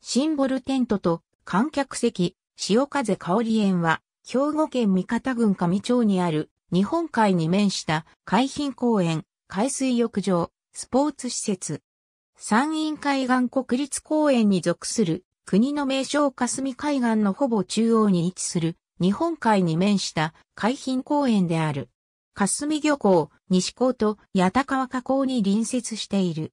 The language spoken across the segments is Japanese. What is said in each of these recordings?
シンボルテントと観客席、潮風香り園は、兵庫県三方郡上町にある日本海に面した海浜公園、海水浴場、スポーツ施設。山陰海岸国立公園に属する国の名称霞海岸のほぼ中央に位置する日本海に面した海浜公園である。霞漁港、西港と八高川河口に隣接している。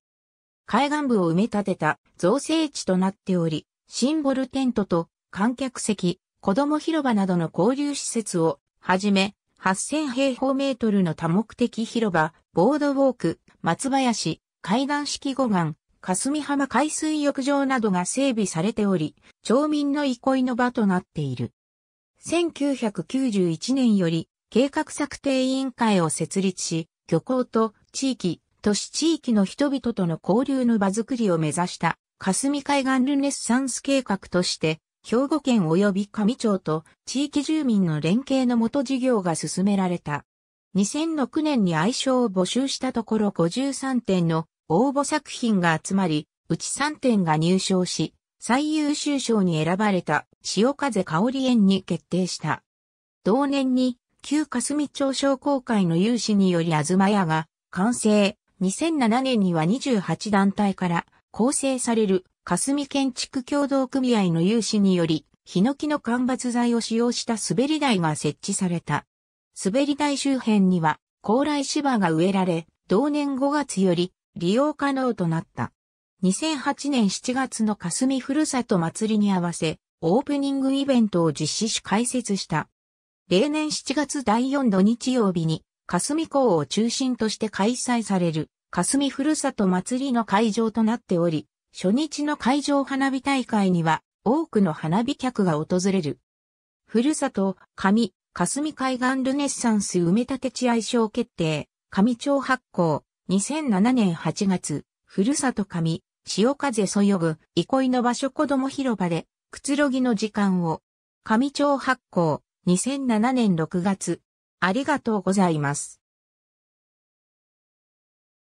海岸部を埋め立てた造成地となっており、シンボルテントと観客席、子供広場などの交流施設をはじめ、8000平方メートルの多目的広場、ボードウォーク、松林、階段式護岸、霞浜海水浴場などが整備されており、町民の憩いの場となっている。1991年より計画策定委員会を設立し、漁港と地域、都市地域の人々との交流の場づくりを目指した霞海岸ルネッサンス計画として、兵庫県及び上町と地域住民の連携のもと事業が進められた。2006年に愛称を募集したところ53点の応募作品が集まり、うち3点が入賞し、最優秀賞に選ばれた潮風香り園に決定した。同年に旧霞町商工会の有志により東屋が完成、2007年には28団体から構成される霞建築協同組合の有志により、ヒノキの間伐材を使用した滑り台が設置された。滑り台周辺には高麗芝が植えられ、同年5月より利用可能となった。2008年7月の霞ふるさと祭りに合わせ、オープニングイベントを実施し開設した。例年7月第4土日曜日に霞港を中心として開催される、霞ふるさと祭りの会場となっており、初日の会場花火大会には多くの花火客が訪れる。ふるさと、上、霞海岸ルネッサンス埋め立て地愛称決定、上町発行、2007年8月、ふるさと上、潮風そよぐ、憩いの場所子供広場で、くつろぎの時間を、上町発行、2007年6月、ありがとうございます。